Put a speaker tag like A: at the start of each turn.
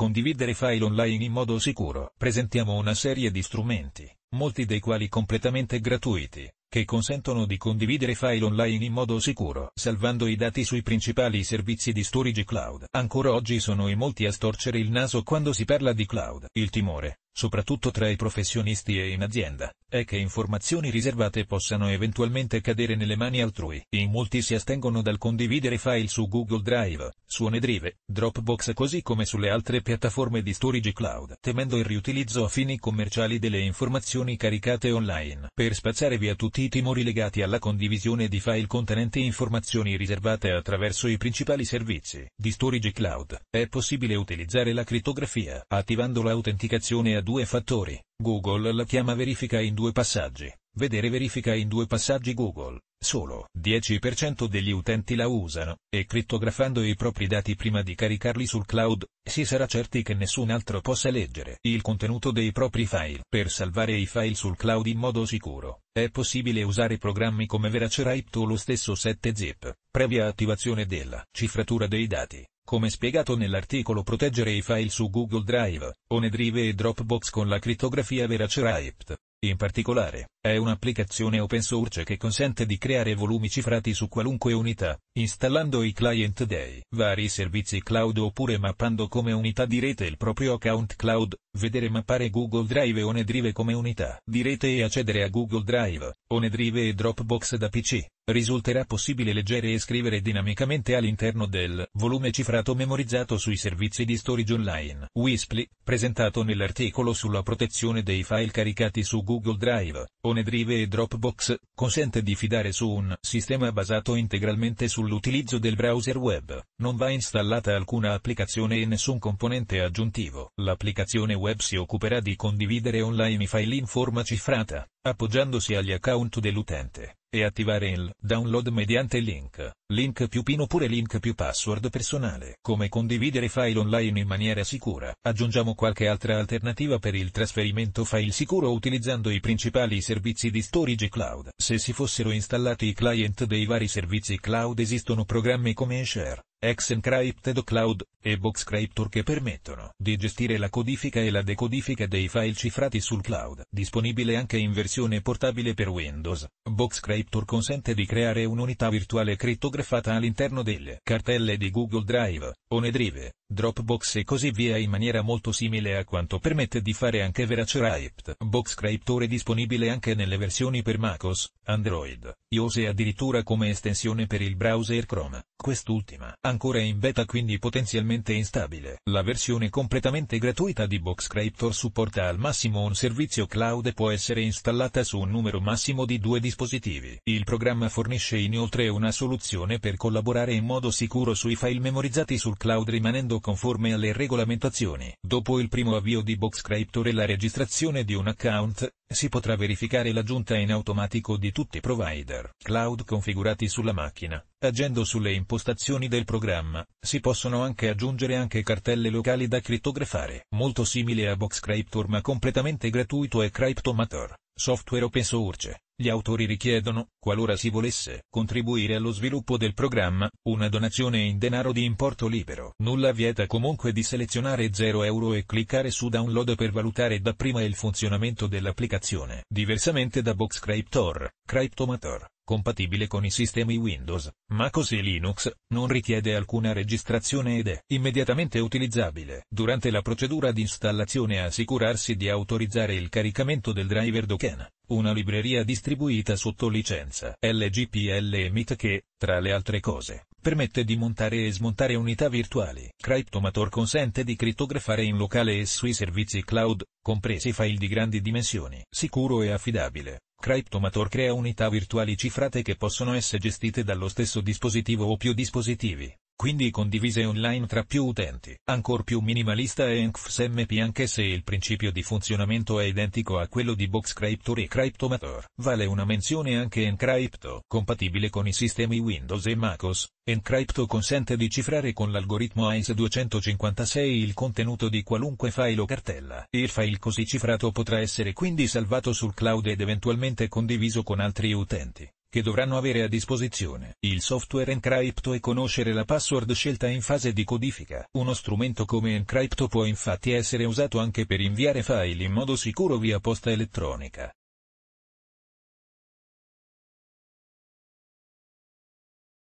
A: Condividere file online in modo sicuro. Presentiamo una serie di strumenti, molti dei quali completamente gratuiti, che consentono di condividere file online in modo sicuro, salvando i dati sui principali servizi di storage cloud. Ancora oggi sono in molti a storcere il naso quando si parla di cloud. Il timore, soprattutto tra i professionisti e in azienda, è che informazioni riservate possano eventualmente cadere nelle mani altrui. In molti si astengono dal condividere file su Google Drive, su OneDrive, Dropbox così come sulle altre piattaforme di storage cloud, temendo il riutilizzo a fini commerciali delle informazioni caricate online. Per spazzare via tutti i timori legati alla condivisione di file contenenti informazioni riservate attraverso i principali servizi di storage cloud, è possibile utilizzare la criptografia, attivando l'autenticazione a due fattori, Google la chiama verifica in due passaggi. Vedere verifica in due passaggi Google. Solo 10% degli utenti la usano, e crittografando i propri dati prima di caricarli sul cloud, si sarà certi che nessun altro possa leggere il contenuto dei propri file. Per salvare i file sul cloud in modo sicuro, è possibile usare programmi come Veracrypt o lo stesso 7zip, previa attivazione della cifratura dei dati. Come spiegato nell'articolo proteggere i file su Google Drive, OneDrive e Dropbox con la crittografia Vera Write. In particolare, è un'applicazione open source che consente di creare volumi cifrati su qualunque unità, installando i client dei vari servizi cloud oppure mappando come unità di rete il proprio account cloud, vedere mappare Google Drive e OneDrive come unità di rete e accedere a Google Drive, OneDrive e Dropbox da PC. Risulterà possibile leggere e scrivere dinamicamente all'interno del volume cifrato memorizzato sui servizi di storage online. Wisply, presentato nell'articolo sulla protezione dei file caricati su Google Drive, con Drive e Dropbox, consente di fidare su un sistema basato integralmente sull'utilizzo del browser web, non va installata alcuna applicazione e nessun componente aggiuntivo. L'applicazione web si occuperà di condividere online i file in forma cifrata, appoggiandosi agli account dell'utente e attivare il download mediante link, link più pin oppure link più password personale. Come condividere file online in maniera sicura? Aggiungiamo qualche altra alternativa per il trasferimento file sicuro utilizzando i principali servizi di storage cloud. Se si fossero installati i client dei vari servizi cloud esistono programmi come Share, Encrypted Cloud e Boxcryptor che permettono di gestire la codifica e la decodifica dei file cifrati sul cloud. Disponibile anche in versione portabile per Windows, Boxcryptor consente di creare un'unità virtuale crittografata all'interno delle cartelle di Google Drive, OneDrive, Dropbox e così via in maniera molto simile a quanto permette di fare anche VeraCrypt. Boxcryptor è disponibile anche nelle versioni per MacOS, Android, iOS e addirittura come estensione per il browser Chrome. Quest'ultima ha ancora in beta quindi potenzialmente instabile. La versione completamente gratuita di Boxcraptor supporta al massimo un servizio cloud e può essere installata su un numero massimo di due dispositivi. Il programma fornisce inoltre una soluzione per collaborare in modo sicuro sui file memorizzati sul cloud rimanendo conforme alle regolamentazioni. Dopo il primo avvio di Boxcraptor e la registrazione di un account, si potrà verificare l'aggiunta in automatico di tutti i provider cloud configurati sulla macchina. Agendo sulle impostazioni del programma, si possono anche aggiungere anche cartelle locali da crittografare, molto simile a Boxcryptor ma completamente gratuito e Cryptomator software open source. Gli autori richiedono, qualora si volesse, contribuire allo sviluppo del programma, una donazione in denaro di importo libero. Nulla vieta comunque di selezionare 0 euro e cliccare su download per valutare dapprima il funzionamento dell'applicazione. Diversamente da Box Cryptomator, compatibile con i sistemi Windows, ma così Linux, non richiede alcuna registrazione ed è immediatamente utilizzabile. Durante la procedura di installazione assicurarsi di autorizzare il caricamento del driver Doken una libreria distribuita sotto licenza LGPL Emit che, tra le altre cose, permette di montare e smontare unità virtuali. Cryptomator consente di crittografare in locale e sui servizi cloud, compresi file di grandi dimensioni. Sicuro e affidabile. Cryptomator crea unità virtuali cifrate che possono essere gestite dallo stesso dispositivo o più dispositivi quindi condivise online tra più utenti. Ancor più minimalista è MP anche se il principio di funzionamento è identico a quello di BoxCryptor e Cryptomator. Vale una menzione anche Encrypto, compatibile con i sistemi Windows e MacOS. Encrypto consente di cifrare con l'algoritmo ICE 256 il contenuto di qualunque file o cartella. Il file così cifrato potrà essere quindi salvato sul cloud ed eventualmente condiviso con altri utenti che dovranno avere a disposizione il software Encrypto e conoscere la password scelta in fase di codifica. Uno strumento come Encrypto può infatti essere usato anche per inviare file in modo sicuro via posta elettronica.